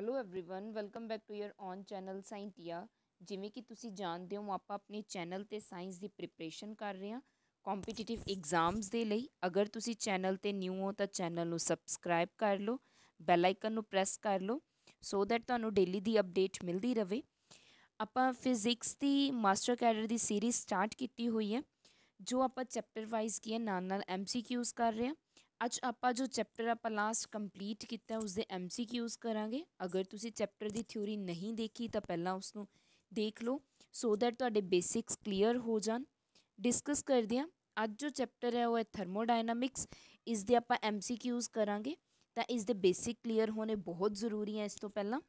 Hello everyone welcome back to your own channel Scientia ਜਿਵੇਂ ਕਿ ਤੁਸੀਂ ਜਾਣਦੇ ਹੋ ਆਪਾਂ ਆਪਣੇ ਚੈਨਲ ਤੇ ਸਾਇੰਸ ਦੀ ਪ੍ਰਿਪਰੇਸ਼ਨ ਕਰ ਰਹੇ ਹਾਂ ਕੰਪੀਟੀਟਿਵ ਐਗਜ਼ਾਮਸ ਦੇ ਲਈ ਅਗਰ ਤੁਸੀਂ ਚੈਨਲ ਤੇ ਨਿਊ ਹੋ ਤਾਂ ਚੈਨਲ ਨੂੰ ਸਬਸਕ੍ਰਾਈਬ ਕਰ ਲਓ ਬੈਲ ਆਈਕਨ ਨੂੰ ਪ੍ਰੈਸ ਕਰ ਲਓ ਸੋ ਦੈਟ ਤੁਹਾਨੂੰ ਡੇਲੀ ਦੀ ਅਪਡੇਟ ਮਿਲਦੀ ਰਹੇ ਆਪਾਂ ਫਿਜ਼ਿਕਸ ਦੀ ਮਾਸਟਰ ਕੈਡਰ ਦੀ ਸੀਰੀਜ਼ ਸਟਾਰਟ ਕੀਤੀ ਹੋਈ ਹੈ ਜੋ ਆਪਾਂ ਚੈਪਟਰ ਵਾਈਜ਼ ਕੀ ਹੈ ਨਾਲ ਨਾਲ ਐਮਸੀਕਿਊਜ਼ ਕਰ ਰਹੇ ਹਾਂ ਅੱਜ ਆਪਾਂ ਜੋ ਚੈਪਟਰ ਆਪਾਂ ਲਾਸਟ ਕੰਪਲੀਟ ਕੀਤਾ ਉਸ ਦੇ ਐਮਸੀਕਿਊਜ਼ ਕਰਾਂਗੇ ਅਗਰ ਤੁਸੀਂ ਚੈਪਟਰ ਦੀ ਥਿਊਰੀ ਨਹੀਂ ਦੇਖੀ ਤਾਂ ਪਹਿਲਾਂ ਉਸ ਨੂੰ ਦੇਖ ਲਓ ਸੋ ਦੈਟ ਤੁਹਾਡੇ ਬੇਸਿਕਸ ਕਲੀਅਰ ਹੋ ਜਾਣ ਡਿਸਕਸ ਕਰਦੇ ਹਾਂ ਅੱਜ ਜੋ ਚੈਪਟਰ ਹੈ ਉਹ ਹੈ ਥਰਮੋਡਾਇਨਾਮਿਕਸ ਇਸ ਦੇ ਆਪਾਂ ਐਮਸੀਕਿਊਜ਼ ਕਰਾਂਗੇ ਤਾਂ ਇਸ ਦੇ ਬੇਸਿਕ ਕਲੀਅਰ ਹੋਣੇ ਬਹੁਤ ਜ਼ਰੂਰੀ ਹੈ ਇਸ ਤੋਂ ਪਹਿਲਾਂ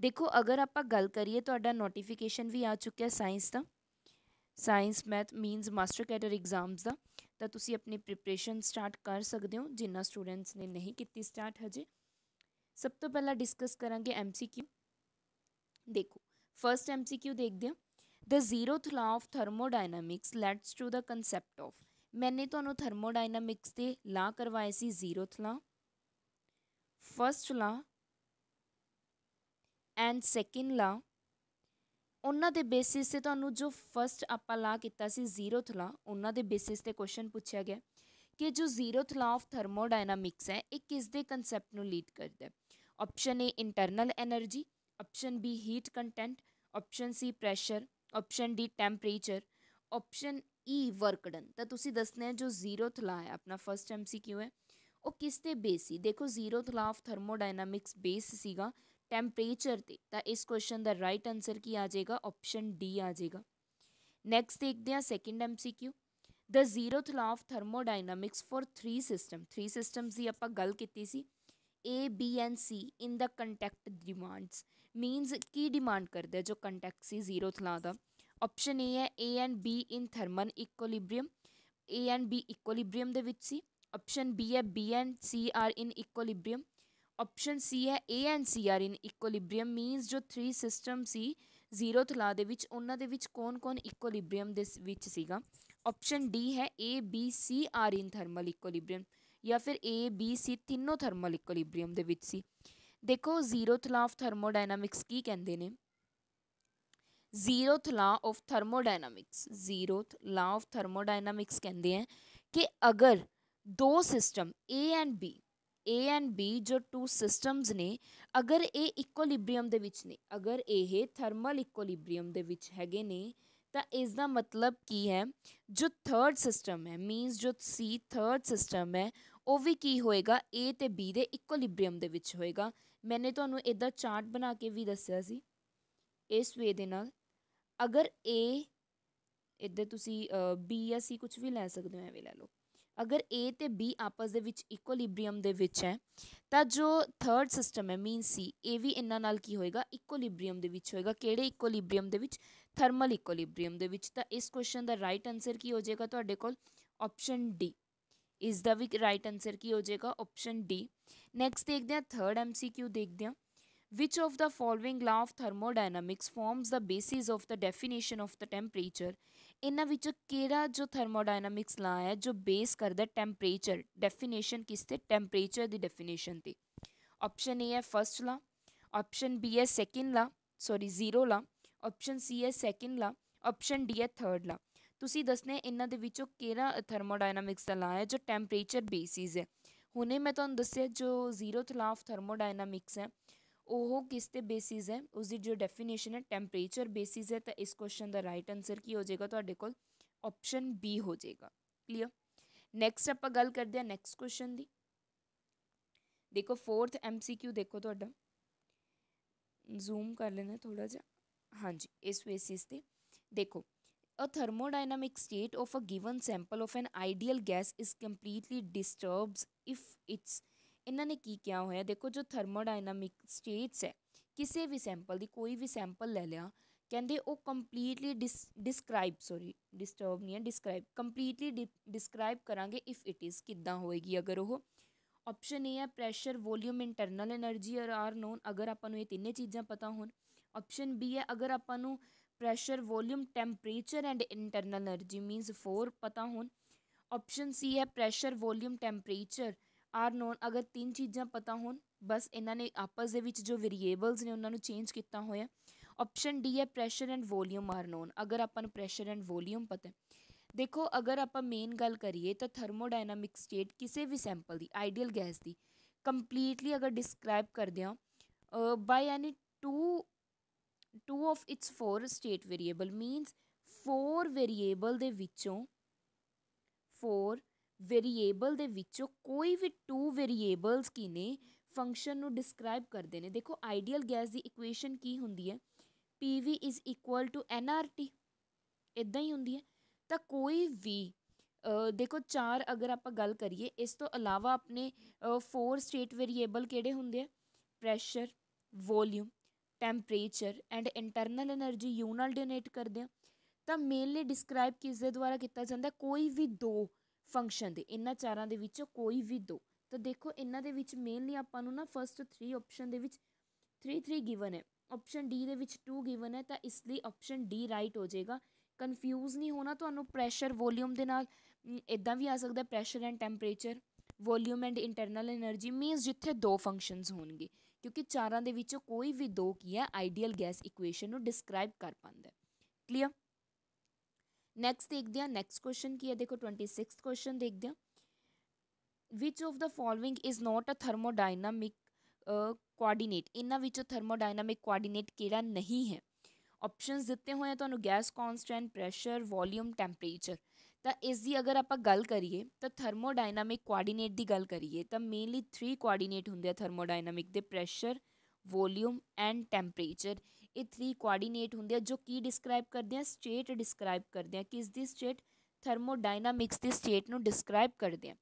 ਦੇਖੋ ਅਗਰ ਆਪਾਂ ਗੱਲ ਕਰੀਏ ਤੁਹਾਡਾ ਨੋਟੀਫਿਕੇਸ਼ਨ ਵੀ ਆ ਚੁੱਕਿਆ ਸਾਇੰਸ ਦਾ science math means master cadre exams ਦਾ ਤਾਂ ਤੁਸੀਂ ਆਪਣੀ ਪ੍ਰੀਪਰੇਸ਼ਨ ਸਟਾਰਟ ਕਰ ਸਕਦੇ ਹੋ ਜਿੰਨਾ ਸਟੂਡੈਂਟਸ ਨੇ ਨਹੀਂ ਕੀਤੀ ਸਟਾਰਟ ਹਜੇ ਸਭ ਤੋਂ ਪਹਿਲਾਂ ਡਿਸਕਸ ਕਰਾਂਗੇ ਐਮਸੀਕਿਊ ਦੇਖੋ ਫਰਸਟ ਐਮਸੀਕਿਊ ਦੇਖਦੇ ਹਾਂ the zeroth law of thermodynamics let's to the concept of ਮੈਨੇ ਤੁਹਾਨੂੰ ਥਰਮੋਡਾਇਨਾਮਿਕਸ ਦੇ ਲਾ ਕਰਵਾਏ ਸੀ ਜ਼ੀਰੋਥ ਲਾ ਫਰਸਟ ਲਾ ਐਂਡ ਸੈਕਿੰਡ ਲਾ ਉਹਨਾਂ ਦੇ ਬੇਸਿਸ ਤੇ ਤੁਹਾਨੂੰ ਜੋ ਫਸਟ ਆਪਾਂ ਲਾ ਕੀਤਾ ਸੀ ਜ਼ੀਰੋਥ ਲਾ ਉਹਨਾਂ ਦੇ ਬੇਸਿਸ ਤੇ ਕੁਐਸਚਨ ਪੁੱਛਿਆ ਗਿਆ ਕਿ ਜੋ ਜ਼ੀਰੋਥ ਲਾ ਆਫ ਥਰਮੋਡਾਇਨਾਮਿਕਸ ਹੈ ਇਹ ਕਿਸ ਦੇ ਕਨਸੈਪਟ ਨੂੰ ਲੀਡ ਕਰਦਾ ਹੈ option A internal energy option B heat content option C pressure option D temperature option E work done ਤਾਂ ਤੁਸੀਂ ਦੱਸਣਾ ਹੈ ਜੋ ਜ਼ੀਰੋਥ ਲਾ ਹੈ ਆਪਣਾ ਫਸਟ ਐਮਸੀਕਿਊ ਹੈ ਉਹ ਕਿਸ ਤੇ ਬੇਸ ਸੀ ਦੇਖੋ zeroth law of thermodynamics base ਸੀਗਾ ਟੈਂਪਰੇਚਰ ਤੇ ਤਾਂ ਇਸ ਕੁਐਸਚਨ ਦਾ ਰਾਈਟ ਆਨਸਰ ਕੀ ਆ ਜਾਏਗਾ ਆਪਸ਼ਨ ਡੀ ਆ ਜਾਏਗਾ ਨੈਕਸਟ ਦੇਖਦੇ ਹਾਂ second MCQ the zeroth law of thermodynamics for 3 system 3 systems ਦੀ ਆਪਾਂ ਗੱਲ ਕੀਤੀ ਸੀ A B and C in the contact demands means ਕੀ ਡਿਮਾਂਡ ਕਰਦਾ ਜੋ ਕੰਟੈਕਟ ਸੀ ਜ਼ੀਰੋਥ ਲਾਅ ਦਾ ਆਪਸ਼ਨ ਏ ਹੈ A and B in thermal equilibrium A and B equilibrium ਦੇ ਵਿੱਚ ਸੀ ਆਪਸ਼ਨ ਬੀ ਹੈ B and C are in equilibrium option C ਹੈ A and C are in equilibrium means ਜੋ 3 system ਸੀ zero ਥਲਾ ਦੇ ਵਿੱਚ ਉਹਨਾਂ ਦੇ ਵਿੱਚ ਕੌਣ-ਕੌਣ ਇਕੁਇਲਿਬ੍ਰੀਅਮ ਦੇ ਵਿੱਚ ਸੀਗਾ ਆਪਸ਼ਨ ਡੀ ਹੈ A B C are in thermal equilibrium ਜਾਂ ਫਿਰ ਏ ਬੀ ਸੀ ਤਿੰਨੋਂ ਥਰਮਲ ਇਕੁਇਲਿਬ੍ਰੀਅਮ ਦੇ ਵਿੱਚ ਸੀ ਦੇਖੋ ਜ਼ੀਰੋ ਥਲਾ ਆਫ ਥਰਮੋਡਾਇਨਾਮਿਕਸ ਕੀ ਕਹਿੰਦੇ ਨੇ ਜ਼ੀਰੋਥ law of thermodynamics ਜ਼ੀਰੋਥ law of thermodynamics ਕਹਿੰਦੇ ਆ ਕਿ ਅਗਰ ਦੋ system A and B A and B ਜੋ ਟੂ ਸਿਸਟਮਸ ਨੇ ਅਗਰ ਇਹ ਇਕੁਇਲਿਬ੍ਰੀਅਮ ਦੇ ਵਿੱਚ ਨੇ ਅਗਰ ਇਹ ਥਰਮਲ ਇਕੁਇਲਿਬ੍ਰੀਅਮ ਦੇ ਵਿੱਚ ਹੈਗੇ ਨੇ ਤਾਂ ਇਸ ਦਾ ਮਤਲਬ ਕੀ ਹੈ ਜੋ ਥਰਡ ਸਿਸਟਮ ਹੈ ਮੀਨਸ ਜੋ ਸੀ ਥਰਡ ਸਿਸਟਮ ਹੈ ਉਹ ਵੀ ਕੀ ਹੋਏਗਾ ਏ ਤੇ ਬੀ ਦੇ ਇਕੁਇਲਿਬ੍ਰੀਅਮ ਦੇ ਵਿੱਚ ਹੋਏਗਾ ਮੈਨੇ ਤੁਹਾਨੂੰ ਇਦਾਂ ਚਾਰਟ ਬਣਾ ਕੇ ਵੀ ਦੱਸਿਆ ਸੀ ਇਸ ਵੇ ਦੇ ਨਾਲ ਅਗਰ ਏ ਇੱਧਰ ਤੁਸੀਂ ਬੀ ਜਾਂ ਸੀ ਕੁਝ ਵੀ ਲੈ ਸਕਦੇ ਹੋ ਐਵੇਂ ਲੈ ਲਓ ਅਗਰ A ਤੇ B ਆਪਸ ਦੇ ਵਿੱਚ ਇਕੁਇਲਿਬ੍ਰੀਅਮ ਦੇ ਵਿੱਚ ਹੈ ਤਾਂ ਜੋ ਥਰਡ ਸਿਸਟਮ ਹੈ ਮੀਨ C ਇਹ ਵੀ ਇਹਨਾਂ ਨਾਲ ਕੀ ਹੋਏਗਾ ਇਕੁਇਲਿਬ੍ਰੀਅਮ ਦੇ ਵਿੱਚ ਹੋਏਗਾ ਕਿਹੜੇ ਇਕੁਇਲਿਬ੍ਰੀਅਮ ਦੇ ਵਿੱਚ ਥਰਮਲ ਇਕੁਇਲਿਬ੍ਰੀਅਮ ਦੇ ਵਿੱਚ ਤਾਂ ਇਸ ਕੁਐਸਚਨ ਦਾ ਰਾਈਟ ਆਨਸਰ ਕੀ ਹੋ ਜਾਏਗਾ ਤੁਹਾਡੇ ਕੋਲ ਆਪਸ਼ਨ D ਇਸ ਦਾ ਵੀ ਰਾਈਟ ਆਨਸਰ ਕੀ ਹੋ ਜਾਏਗਾ ਆਪਸ਼ਨ D ਨੈਕਸਟ ਦੇਖਦੇ ਹਾਂ ਥਰਡ MCQ ਦੇਖਦੇ ਹਾਂ Which of the following law of thermodynamics forms the basis of the definition of the temperature? ਇਹਨਾਂ ਵਿੱਚੋਂ ਕਿਹੜਾ ਜੋ thermodynamics law ਹੈ ਜੋ ਬੇਸ ਕਰਦਾ temperature definition ਕਿਸ ਤੇ temperature ਦੀ definition ਤੇ ਆਪਸ਼ਨ A ਹੈ first law ਆਪਸ਼ਨ B ਹੈ second law sorry zero law option C ਹੈ second law ਆਪਸ਼ਨ D ਹੈ third law ਤੁਸੀਂ ਦੱਸਣਾ ਇਹਨਾਂ ਦੇ ਵਿੱਚੋਂ ਕਿਹੜਾ ਥਰਮੋਡਾਇਨਾਮਿਕਸ ਦਾ ਲਾ ਹੈ ਜੋ ਟੈਂਪਰੇਚਰ ਬੇਸਿਸ ਹੈ ਹੁਣੇ ਮੈਂ ਤੁਹਾਨੂੰ ਦੱਸਿਆ ਜੋ ਜ਼ੀਰੋਥ ਲਾ ਆਫ ਥਰਮੋਡਾਇਨਾਮਿਕਸ ਹੈ वह किसते बेसिस है उसकी जो डेफिनेशन है टैंपरेचर बेसिस है तो इस क्वेश्चन का राइट आंसर की हो जाएगा थोड़े तो कोप्शन बी हो जाएगा क्लीयर नैक्सट आप गल करते हैं नैक्सट क्वेश्चन की देखो फोर्थ एम सी क्यू देखो थोड़ा जूम कर लेना थोड़ा जहा हाँ जी इस बेसिस से देखो a thermodynamic state of a given sample of an ideal gas is completely disturbs if its ਇਹਨਾਂ ਨੇ ਕੀ ਕਿਹਾ ਹੋਇਆ ਦੇਖੋ ਜੋ ਥਰਮੋਡਾਇਨਾਮਿਕ ਸਟੇਟਸ ਹੈ ਕਿਸੇ ਵੀ ਸੈਂਪਲ ਦੀ ਕੋਈ ਵੀ ਸੈਂਪਲ ਲੈ ਲਿਆ ਕਹਿੰਦੇ ਉਹ ਕੰਪਲੀਟਲੀ ਡਿਸਕ੍ਰਾਈਬ ਸੌਰੀ ਡਿਸਟਰਬ ਨਹੀਂ ਹੈ ਡਿਸਕ੍ਰਾਈਬ ਕੰਪਲੀਟਲੀ ਡਿਸਕ੍ਰਾਈਬ ਕਰਾਂਗੇ ਇਫ ਇਟ ਇਜ਼ ਕਿੱਦਾਂ ਹੋਏਗੀ ਅਗਰ ਉਹ ਆਪਸ਼ਨ ਏ ਹੈ pressure volume internal energy are are known ਅਗਰ ਆਪਾਂ ਨੂੰ ਇਹ ਤਿੰਨੇ ਚੀਜ਼ਾਂ ਪਤਾ ਹੋਣ ਆਪਸ਼ਨ ਬੀ ਹੈ ਅਗਰ ਆਪਾਂ ਨੂੰ pressure volume temperature and internal energy means 4 ਪਤਾ ਹੋਣ ਆਪਸ਼ਨ ਸੀ ਹੈ pressure volume temperature are known ਅਗਰ ਤਿੰਨ ਚੀਜ਼ਾਂ ਪਤਾ ਹੋਣ ਬਸ ਇਹਨਾਂ ਨੇ ਆਪਸ ਦੇ ਵਿੱਚ ਜੋ ਵੇਰੀਏਬਲਸ ਨੇ ਉਹਨਾਂ ਨੂੰ ਚੇਂਜ ਕੀਤਾ ਹੋਇਆ ਆਪਸ਼ਨ ਡੀ ਹੈ pressure and volume are known ਅਗਰ ਆਪਾਂ ਨੂੰ ਪ੍ਰੈਸ਼ਰ ਐਂਡ ਵੋਲਿਊਮ ਪਤਾ ਦੇਖੋ ਅਗਰ ਆਪਾਂ ਮੇਨ ਗੱਲ ਕਰੀਏ ਤਾਂ ਥਰਮੋਡਾਇਨਾਮਿਕ ਸਟੇਟ ਕਿਸੇ ਵੀ ਸੈਂਪਲ ਦੀ ਆਈਡੀਅਲ ਗੈਸ ਦੀ ਕੰਪਲੀਟਲੀ ਅਗਰ ਡਿਸਕ੍ਰਾਈਬ ਕਰਦੇ ਹਾਂ by any two two of its four state variable means four variable ਦੇ ਵਿੱਚੋਂ ਫੋਰ ਵੇਰੀਏਬਲ ਦੇ ਵਿੱਚੋਂ ਕੋਈ ਵੀ ਟੂ ਵੇਰੀਏਬਲਸ ਕੀ ਨੇ ਫੰਕਸ਼ਨ ਨੂੰ ਡਿਸਕ੍ਰਾਈਬ ਕਰਦੇ ਨੇ ਦੇਖੋ ਆਈਡੀਅਲ ਗੈਸ ਦੀ ਇਕੁਏਸ਼ਨ ਕੀ ਹੁੰਦੀ ਹੈ P V is equal to n ਇਦਾਂ ਹੀ ਹੁੰਦੀ ਹੈ ਤਾਂ ਕੋਈ ਵੀ ਦੇਖੋ ਚਾਰ ਅਗਰ ਆਪਾਂ ਗੱਲ ਕਰੀਏ ਇਸ ਤੋਂ ਇਲਾਵਾ ਆਪਣੇ ਫੋਰ ਸਟੇਟ ਵੇਰੀਏਬਲ ਕਿਹੜੇ ਹੁੰਦੇ ਆ pressure volume temperature and internal energy U ਨਾਲ ਡੋਨੇਟ ਕਰਦੇ ਆ ਤਾਂ ਮੇਨਲੀ ਡਿਸਕ੍ਰਾਈਬ ਕਿਸ ਦੇ ਦੁਆਰਾ ਕੀਤਾ ਜਾਂਦਾ ਕੋਈ ਵੀ ਦੋ ਫੰਕਸ਼ਨ ਦੇ ਇਹਨਾਂ ਚਾਰਾਂ ਦੇ ਵਿੱਚੋਂ ਕੋਈ ਵੀ ਦੋ ਤਾਂ ਦੇਖੋ ਇਹਨਾਂ ਦੇ ਵਿੱਚ ਮੇਨਲੀ ਆਪਾਂ ਨੂੰ ਨਾ ਫਸਟ 3 ਆਪਸ਼ਨ ਦੇ ਵਿੱਚ 3 3 ਗਿਵਨ ਹੈ ਆਪਸ਼ਨ ਡੀ ਦੇ ਵਿੱਚ 2 ਗਿਵਨ ਹੈ ਤਾਂ ਇਸ ਲਈ ਆਪਸ਼ਨ ਡੀ ਰਾਈਟ ਹੋ ਜਾਏਗਾ ਕਨਫਿਊਜ਼ ਨਹੀਂ ਹੋਣਾ ਤੁਹਾਨੂੰ ਪ੍ਰੈਸ਼ਰ ਵੋਲਿਊਮ ਦੇ ਨਾਲ ਇਦਾਂ ਵੀ ਆ ਸਕਦਾ pressure and temperature volume and internal energy means ਜਿੱਥੇ ਦੋ ਫੰਕਸ਼ਨਸ ਹੋਣਗੇ ਕਿਉਂਕਿ ਚਾਰਾਂ ਦੇ ਵਿੱਚੋਂ ਕੋਈ ਵੀ ਦੋ ਕੀ ਹੈ ਆਈਡੀਅਲ ਗੈਸ ਇਕੁਏਸ਼ਨ ਨੂੰ ਡਿਸਕ੍ਰਾਈਬ ਕਰ ਪਾਉਂਦਾ ਕਲੀਅਰ ਨੈਕਸਟ ਦੇਖਦੇ ਹਾਂ ਨੈਕਸਟ ਕੁਐਸਚਨ ਕੀ ਹੈ ਦੇਖੋ 26th ਕੁਐਸਚਨ ਦੇਖਦੇ ਹਾਂ which of the following is not a thermodynamic coordinate ਇਹਨਾਂ ਵਿੱਚੋਂ ਥਰਮੋਡਾਇਨਾਮਿਕ ਕੋਆਰਡੀਨੇਟ ਕਿਹੜਾ ਨਹੀਂ ਹੈ ਆਪਸ਼ਨਸ ਦਿੱਤੇ ਹੋਏ ਆ ਤੁਹਾਨੂੰ gas constant pressure volume temperature ਤਾਂ ਇਸ ਦੀ ਅਗਰ ਆਪਾਂ ਗੱਲ ਕਰੀਏ ਤਾਂ ਥਰਮੋਡਾਇਨਾਮਿਕ ਕੋਆਰਡੀਨੇਟ ਦੀ ਗੱਲ ਕਰੀਏ ਤਾਂ ਮੇਨਲੀ 3 ਕੋਆਰਡੀਨੇਟ ਹੁੰਦੇ ਆ ਥਰਮੋਡਾਇਨਾਮਿਕ ਦੇ ਪ੍ਰੈਸ਼ਰ ਵੋਲਿਊਮ ਐਂਡ ਟੈਂਪਰੇਚਰ ਇਹ ਥਰੀ ਕੋਆਰਡੀਨੇਟ ਹੁੰਦੇ ਆ ਜੋ ਕੀ ਡਿਸਕ੍ਰਾਈਬ ਕਰਦੇ ਆ ਸਟੇਟ ਡਿਸਕ੍ਰਾਈਬ ਕਰਦੇ ਆ ਕਿਸ ਦੀ ਸਟੇਟ ਥਰਮੋਡਾਇਨਾਮਿਕਸ ਦੀ ਸਟੇਟ ਨੂੰ ਡਿਸਕ੍ਰਾਈਬ ਕਰਦੇ ਆ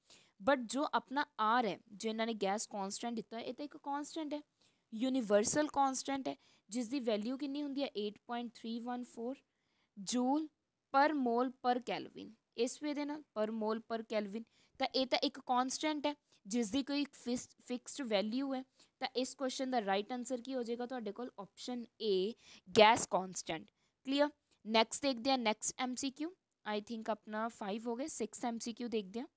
ਬਟ ਜੋ ਆਪਣਾ ਆਰ ਹੈ ਜੋ ਇਹਨਾਂ ਨੇ ਗੈਸ ਕਨਸਟੈਂਟ ਦਿੱਤਾ ਇਹ ਤਾਂ ਇੱਕ ਕਨਸਟੈਂਟ ਹੈ ਯੂਨੀਵਰਸਲ ਕਨਸਟੈਂਟ ਹੈ ਜਿਸ ਦੀ ਵੈਲਿਊ ਕਿੰਨੀ ਹੁੰਦੀ ਹੈ 8.314 ਜੂਲ ਪਰ ਮੋਲ ਪਰ ਕੈਲਵਿਨ ਇਸ ਵੇ ਦੇ ਨਾਲ ਪਰ ਮੋਲ ਪਰ ਕੈਲਵਿਨ ਤਾਂ ਇਹ ਤਾਂ ਇੱਕ ਕਨਸਟੈਂਟ ਹੈ ਜਿਸ ਦੀ ਕੋਈ ਫਿਕਸਡ ਵੈਲਿਊ ਹੈ ਤਾਂ ਇਸ ਕੁਐਸਚਨ ਦਾ ਰਾਈਟ ਆਨਸਰ ਕੀ ਹੋ ਜਾਏਗਾ option A gas constant clear next देखते हैं next M C Q I think अपना फाइव हो गया सिक्स एम सी क्यू देखते हैं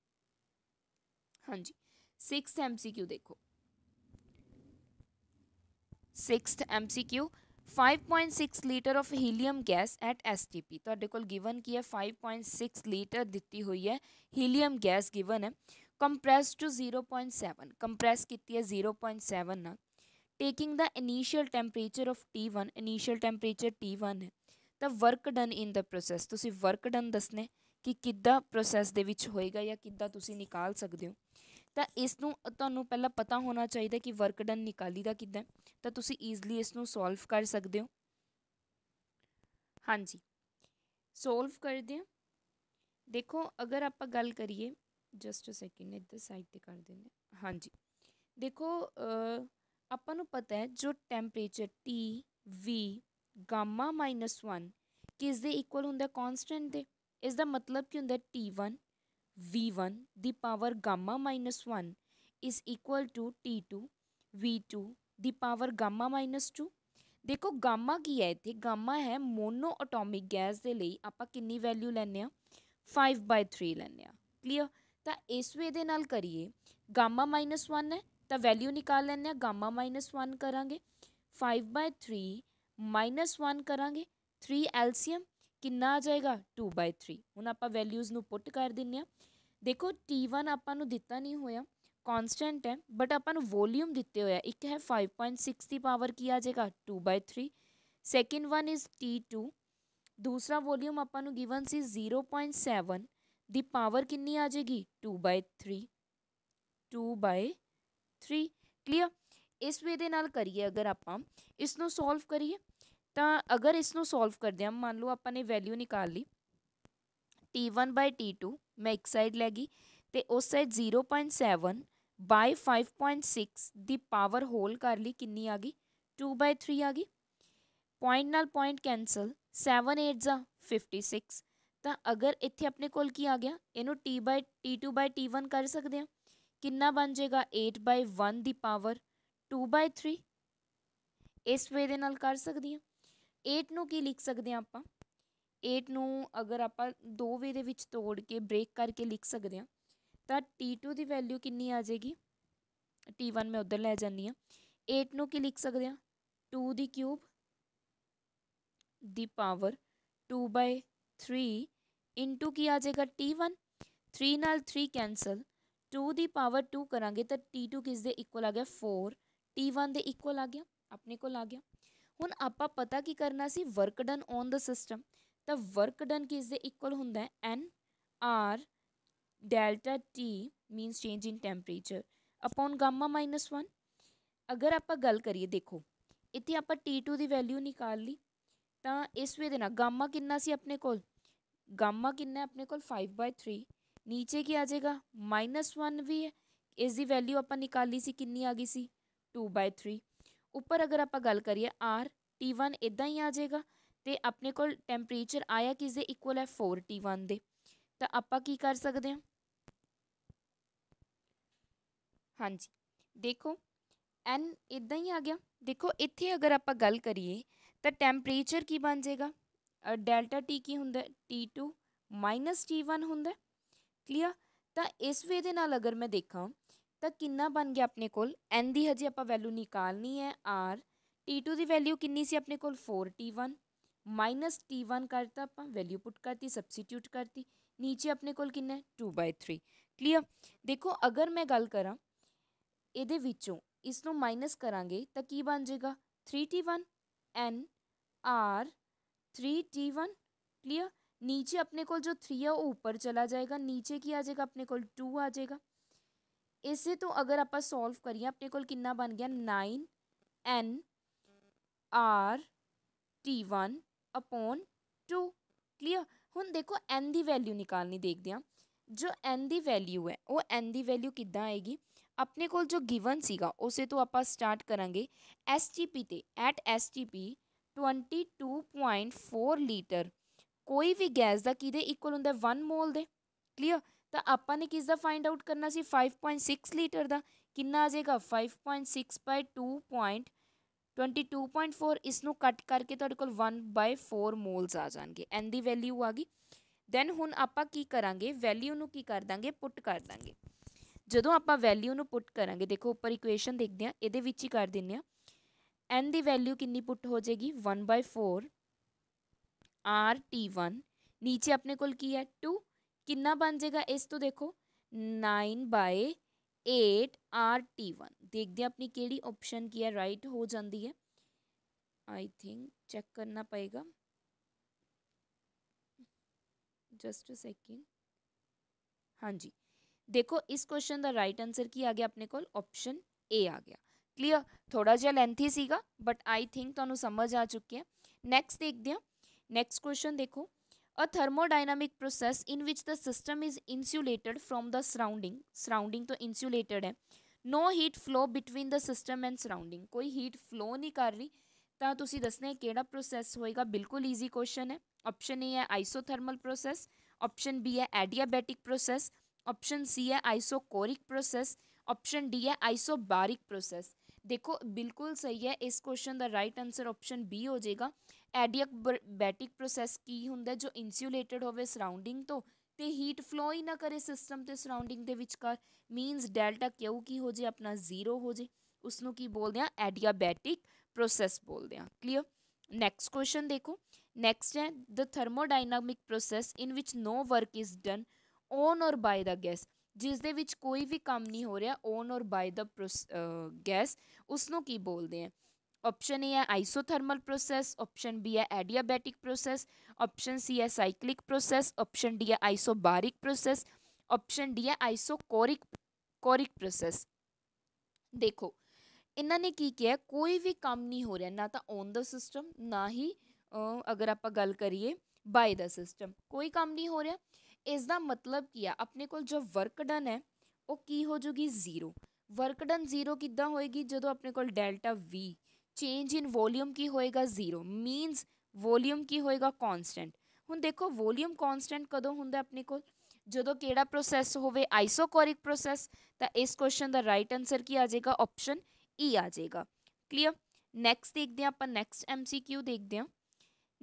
हाँ जी सिक्स एम सी क्यू देखो six M C Q five point six litre of helium gas at S T P तो गिवन की है फाइव पॉइंट सिक्स लीटर दिखती हुई है हीलीयम गैस गिवन है ਕੰਪਰੈਸ ਟੂ 0.7 ਕੰਪਰੈਸ ਕੀਤੀ ਹੈ 0.7 ਨਾਲ taking the initial temperature of T1 initial temperature T1 ਹੈ ਤਾਂ work done in the process ਤੁਸੀਂ ਵਰਕ ਡਨ ਦੱਸਨੇ ਕਿ ਕਿੱਦਾਂ ਪ੍ਰੋਸੈਸ ਦੇ ਵਿੱਚ ਹੋਏਗਾ ਜਾਂ ਕਿੱਦਾਂ ਤੁਸੀਂ ਨਿਕਾਲ ਸਕਦੇ ਹੋ ਤਾਂ ਇਸ ਨੂੰ ਤੁਹਾਨੂੰ ਪਹਿਲਾਂ ਪਤਾ ਹੋਣਾ ਚਾਹੀਦਾ ਕਿ ਵਰਕ ਡਨ ਨਿਕਾਲੀ ਦਾ ਕਿੱਦਾਂ ਤਾਂ ਤੁਸੀਂ ਈਜ਼ਲੀ ਇਸ ਨੂੰ ਸੋਲਵ ਕਰ ਸਕਦੇ ਹੋ ਹਾਂਜੀ ਸੋਲਵ ਕਰਦੇ ਹਾਂ ਦੇਖੋ ਅਗਰ ਆਪਾਂ ਗੱਲ ਕਰੀਏ ਜਸਟ ਅ ਸੈਕਿੰਡ ਇੱਧਰ ਸਾਈਡ ਤੇ ਕਰ ਦਿੰਦੇ ਹਾਂਜੀ ਦੇਖੋ ਆਪਾਂ ਨੂੰ ਪਤਾ ਹੈ ਜੋ ਟੈਂਪਰੇਚਰ T V ਗਾਮਾ -1 ਕਿਸ ਦੇ ਇਕੁਅਲ ਹੁੰਦਾ ਕਨਸਟੈਂਟ ਦੇ ਇਸ ਦਾ ਮਤਲਬ ਕੀ ਹੁੰਦਾ T1 V1 the power gamma -1 is equal to T2 V2 ਦੀ ਪਾਵਰ ਗਾਮਾ -2 ਦੇਖੋ ਗਾਮਾ ਕੀ ਹੈ ਇੱਥੇ ਗਾਮਾ ਹੈ ਮੋਨੋ ਐਟੋਮਿਕ ਗੈਸ ਦੇ ਲਈ ਆਪਾਂ ਕਿੰਨੀ ਵੈਲਿਊ ਲੈਂਦੇ ਆ 5/3 ਲੈਂਦੇ ਆ ਕਲੀਅਰ ਤਾਂ ਇਸ ਵੇ ਦੇ ਨਾਲ ਕਰੀਏ ਗਾਮਾ 1 ਹੈ ਤਾਂ ਵੈਲਿਊ ਨਿਕਾਲ ਲੈਣੇ ਆ ਗਾਮਾ 1 ਕਰਾਂਗੇ 5 3 1 ਕਰਾਂਗੇ 3 ਐਲਸੀਐਮ ਕਿੰਨਾ ਆ ਜਾਏਗਾ 2 3 ਹੁਣ ਆਪਾਂ ਵੈਲਿਊਜ਼ ਨੂੰ ਪੁੱਟ ਕਰ ਦਿੰਨੇ ਆ ਦੇਖੋ T1 ਆਪਾਂ ਨੂੰ ਦਿੱਤਾ ਨਹੀਂ ਹੋਇਆ ਕਨਸਟੈਂਟ ਹੈ ਬਟ ਆਪਾਂ ਨੂੰ ਵੋਲਿਊਮ ਦਿੱਤੇ ਹੋਇਆ ਇੱਕ ਹੈ 5.6 ਦੀ ਪਾਵਰ ਕੀ ਆ ਜਾਏਗਾ 2 3 ਸੈਕਿੰਡ ਵਨ ਇਜ਼ T2 ਦੂਸਰਾ ਵੋਲਿਊਮ ਆਪਾਂ ਨੂੰ ਗਿਵਨ ਸੀ 0.7 ਦੀ ਪਾਵਰ ਕਿੰਨੀ ਆ ਜਾਏਗੀ 2 3 2 3 ਕਲੀਅਰ ਇਸ ਵੇ ਦੇ ਨਾਲ ਕਰੀਏ ਅਗਰ ਆਪਾਂ ਇਸ ਨੂੰ ਸੋਲਵ ਕਰੀਏ ਤਾਂ ਅਗਰ ਇਸ ਨੂੰ ਸੋਲਵ ਕਰਦੇ ਹਾਂ ਮੰਨ ਲਓ ਆਪਾਂ ਨੇ ਵੈਲਿਊ ਨਿਕਾਲ ਲਈ t1 t2 ਮੈਂ ਇੱਕ ਸਾਈਡ ਲੈ ਗਈ ਤੇ ਉਸ ਸਾਈਡ 0.7 5.6 ਦੀ ਪਾਵਰ ਹੋਲ ਕਰ ਲਈ ਕਿੰਨੀ ਆ ਗਈ 2 3 ਆ ਗਈ ਪੁਆਇੰਟ ਨਾਲ ਪੁਆਇੰਟ ਕੈਨਸਲ 7 8 56 ਤਾਂ ਅਗਰ ਇੱਥੇ ਆਪਣੇ ਕੋਲ ਕੀ ਆ ਗਿਆ ਇਹਨੂੰ t by t2 by t1 ਕਰ ਸਕਦੇ ਆ ਕਿੰਨਾ ਬਣ ਜਾਏਗਾ 8 by 1 ਦੀ ਪਾਵਰ 2 by 3 ਇਸ ਵੇ ਦੇ ਨਾਲ ਕਰ ਸਕਦੀ ਆ 8 ਨੂੰ ਕੀ ਲਿਖ ਸਕਦੇ ਆ ਆਪਾਂ 8 ਨੂੰ ਅਗਰ ਆਪਾਂ ਦੋ ਵੇ ਦੇ ਵਿੱਚ ਤੋੜ ਕੇ ਬ੍ਰੇਕ ਕਰਕੇ ਲਿਖ ਸਕਦੇ ਆ ਤਾਂ t2 ਦੀ ਵੈਲਿਊ ਕਿੰਨੀ ਆ ਜਾਏਗੀ t1 ਮੈਂ ਉਧਰ ਲੈ ਜਾਣੀ ਆ 8 ਨੂੰ ਕੀ ਲਿਖ ਸਕਦੇ ਆ 2 ਦੀ ਕਿਊਬ ਦੀ ਪਾਵਰ 2 by 3 ਇਨਟੂ ਕੀ ਆ ਜਾਏਗਾ t1 3 ਨਾਲ 3 ਕੈਨਸਲ 2 ਦੀ ਪਾਵਰ 2 ਕਰਾਂਗੇ ਤਾਂ t2 ਕਿਸ ਦੇ ਇਕੁਅਲ ਆ ਗਿਆ 4 t1 ਦੇ ਇਕੁਅਲ ਆ ਗਿਆ ਆਪਣੇ ਕੋਲ ਆ ਗਿਆ ਹੁਣ ਆਪਾਂ ਪਤਾ ਕੀ ਕਰਨਾ ਸੀ work done on the system ਤਾਂ ਵਰਕ ਡਨ ਕਿਸ ਦੇ ਇਕੁਅਲ ਹੁੰਦਾ ਹੈ n r delta t means change in temperature upon gamma minus 1 ਅਗਰ ਆਪਾਂ ਗੱਲ ਕਰੀਏ ਦੇਖੋ ਇੱਥੇ ਆਪਾਂ T2 ਦੀ ਵੈਲਿਊ ਨਿਕਾਲ ਲਈ ਤਾਂ ਇਸ ਵੇ ਦੇ ਨਾਲ ਗਾਮਾ ਕਿੰਨਾ ਸੀ ਆਪਣੇ ਕੋਲ गामा कि अपने को फाइव बाय थ्री नीचे की आ जाएगा माइनस वन भी है इसकी वैल्यू आप निकाली सी कि आ गई सी टू बाय थ्री उपर अगर आप गल करिए आर टी वन इदा ही आ जाएगा तो अपने को टैंपरेचर आया किसके इक्वल है फोर टी वन दे आप कर सकते हैं हाँ जी देखो एन इदा ही आ गया देखो इतने अगर आप गल करिए टैंपरेचर की बन जाएगा डेल्टा टी की होंगे T two minus T one होंगे क्लीयर तो इस वे अगर मैं देखा तो कि बन गया अपने को हजे आप वैल्यू निकालनी है आर टी टू की वैल्यू कि अपने को four T one minus T one करता अपना वैल्यू पुट करती सबसीट्यूट करती नीचे अपने को टू बाय थ्री क्लीयर देखो अगर मैं गल करा ये इस माइनस करा तो की बन जाएगा three T one N R three T one clear नीचे अपने को जो थ्री है वो ऊपर चला जाएगा नीचे की आ जाएगा अपने को टू आ जाएगा इसे तो अगर आप सॉल्व करिए अपने को किन्ना बन गया nine N R T one upon two clear हूँ देखो एन की वैल्यू निकालनी देखते हैं जो एन की वैल्यू है वो एन की वैल्यू कि आएगी अपने को जो गिवन सीगा उसे तो आप स्टार्ट करा एस टी पी तो at S T P 22.4 litre ਕੋਈ ਵੀ ਗੈਸ ਦਾ ਕਿਹਦੇ ਇਕੁਅਲ ਹੁੰਦਾ 1 ਮੋਲ ਦੇ ਕਲੀਅਰ ਤਾਂ ਆਪਾਂ ਨੇ ਕਿਸ ਦਾ ਫਾਈਂਡ ਆਊਟ ਕਰਨਾ ਸੀ 5.6 ਲੀਟਰ ਦਾ ਕਿੰਨਾ ਆ ਜਾਏਗਾ 5.6 2.22.4 ਇਸ ਨੂੰ ਕੱਟ ਕਰਕੇ ਤੁਹਾਡੇ ਕੋਲ 1 4 ਮੋਲਸ ਆ ਜਾਣਗੇ ਐਨ ਦੀ ਵੈਲਿਊ ਆ ਗਈ ਦੈਨ ਹੁਣ ਆਪਾਂ ਕੀ ਕਰਾਂਗੇ ਵੈਲਿਊ ਨੂੰ ਕੀ ਕਰ ਦਾਂਗੇ ਪੁੱਟ ਕਰ ਦਾਂਗੇ ਜਦੋਂ ਆਪਾਂ ਵੈਲਿਊ ਨੂੰ ਪੁੱਟ ਕਰਾਂਗੇ ਦੇਖੋ ਉੱਪਰ ਇਕੁਏਸ਼ਨ ਦੇਖਦੇ ਆ ਇਹਦੇ ਵਿੱਚ ਹੀ ਕਰ ਦਿੰਨੇ ਆ एन की वैल्यू कि पुट हो जाएगी one by four R T one नीचे अपने को है टू कि बन जाएगा इस तो देखो nine by eight R T one देखते हैं अपनी केड़ी ऑप्शन की है राइट हो जाती है आई थिंक चेक करना पड़ेगा जस्ट सेकेंड हाँ जी देखो इस क्वेश्चन का राइट आंसर की आ गया अपने कोल ऑप्शन ए आ गया क्लीयर थोड़ा जहा लेंथी सीगा बट आई थिंक तू समझ आ चुकी है नैक्सट देखते हैं नैक्सट क्वेश्चन देखो a thermodynamic process in which the system is insulated from the surrounding surrounding तो इंसुलेटड है no heat flow between the system and surrounding कोई हीट फ्लो नहीं कर रही तो दसने कि प्रोसैस होएगा बिल्कुल ईजी क्वेश्चन है ऑप्शन ए है आइसोथर्मल प्रोसैस ऑप्शन बी है एडियाबैटिक प्रोसैस ऑप्शन सी है आइसोकोरिक प्रोसैस ऑप्शन डी है आइसोबारिक प्रोसैस ਦੇਖੋ ਬਿਲਕੁਲ ਸਹੀ ਹੈ ਇਸ ਕੁਐਸਚਨ ਦਾ ਰਾਈਟ ਆਨਸਰ ਆਪਸ਼ਨ ਬੀ ਹੋ ਜਾਏਗਾ ਐਡੀਅਬੈਟਿਕ ਪ੍ਰੋਸੈਸ ਕੀ ਹੁੰਦਾ ਜੋ ਇਨਸੂਲੇਟਡ ਹੋਵੇ ਸਰਾਊਂਡਿੰਗ ਤੋਂ ਤੇ ਹੀਟ ਫਲੋ ਹੀ ਨਾ ਕਰੇ ਸਿਸਟਮ ਤੇ ਸਰਾਊਂਡਿੰਗ ਦੇ ਵਿਚਕਾਰ ਮੀਨਸ ਡੈਲਟਾ ਕਿਊ ਕੀ ਹੋ ਜੇ ਆਪਣਾ ਜ਼ੀਰੋ ਹੋ ਜੇ ਉਸ ਨੂੰ ਕੀ ਬੋਲਦੇ ਆ ਐਡਿਆਬੈਟਿਕ ਪ੍ਰੋਸੈਸ ਬੋਲਦੇ ਆ ਕਲੀਅਰ ਨੈਕਸਟ ਕੁਐਸਚਨ ਦੇਖੋ ਨੈਕਸਟ ਹੈ the thermodynamic process in which no work is done on or by the gas ਜਿਸ ਦੇ ਵਿੱਚ ਕੋਈ ਵੀ ਕੰਮ ਨਹੀਂ ਹੋ ਰਿਹਾ ਓਨ ਔਰ ਬਾਈ ਦਾ ਗੈਸ ਉਸ ਨੂੰ ਕੀ ਬੋਲਦੇ ਆ ਆਪਸ਼ਨ ਏ ਹੈ ਆਈਸੋਥਰਮਲ ਪ੍ਰੋਸੈਸ ਆਪਸ਼ਨ ਬੀ ਹੈ ਐਡੀਆਬੈਟਿਕ ਪ੍ਰੋਸੈਸ ਆਪਸ਼ਨ ਸੀ ਹੈ ਸਾਈਕਲਿਕ ਪ੍ਰੋਸੈਸ ਆਪਸ਼ਨ ਡੀ ਹੈ ਆਈਸੋਬਾਰਿਕ ਪ੍ਰੋਸੈਸ ਆਪਸ਼ਨ ਡੀ ਹੈ ਆਈਸੋਕੋਰਿਕ ਕੋਰਿਕ ਪ੍ਰੋਸੈਸ ਦੇਖੋ ਇਹਨਾਂ ਨੇ ਕੀ ਕਿਹਾ ਕੋਈ ਵੀ ਕੰਮ ਨਹੀਂ ਹੋ ਰਿਹਾ ਨਾ ਤਾਂ ਓਨ ਦਾ ਸਿਸਟਮ ਨਾ ਹੀ ਅਗਰ ਆਪਾਂ ਗੱਲ ਕਰੀਏ ਬਾਈ ਦਾ ਸਿਸਟਮ ਕੋਈ ਕੰਮ ਨਹੀਂ ਹੋ ਰਿਹਾ ਇਸ ਦਾ ਮਤਲਬ ਕੀ ਆ ਆਪਣੇ ਕੋਲ ਜੋ ਵਰਕ ਡਨ ਹੈ ਉਹ ਕੀ ਹੋ ਜੂਗੀ ਜ਼ੀਰੋ ਵਰਕ ਡਨ ਜ਼ੀਰੋ ਕਿੱਦਾਂ ਹੋਏਗੀ ਜਦੋਂ ਆਪਣੇ ਕੋਲ delta V change in volume ਕੀ ਹੋਏਗਾ ਜ਼ੀਰੋ ਮੀਨਸ ਵੋਲਿਊਮ ਕੀ ਹੋਏਗਾ ਕਨਸਟੈਂਟ ਹੁਣ ਦੇਖੋ ਵੋਲਿਊਮ ਕਨਸਟੈਂਟ ਕਦੋਂ ਹੁੰਦਾ ਆਪਣੇ ਕੋਲ ਜਦੋਂ ਕਿਹੜਾ ਪ੍ਰੋਸੈਸ ਹੋਵੇ ਆਈਸੋਕੋਰਿਕ ਪ੍ਰੋਸੈਸ ਤਾਂ ਇਸ ਕੁਐਸਚਨ ਦਾ ਰਾਈਟ ਆਨਸਰ ਕੀ ਆ ਜਾਏਗਾ ਆਪਸ਼ਨ E ਆ ਜਾਏਗਾ ਕਲੀਅਰ ਨੈਕਸਟ ਦੇਖਦੇ ਆਪਾਂ ਨੈਕਸਟ ਐਮਸੀਕਿਊ ਦੇਖਦੇ ਆ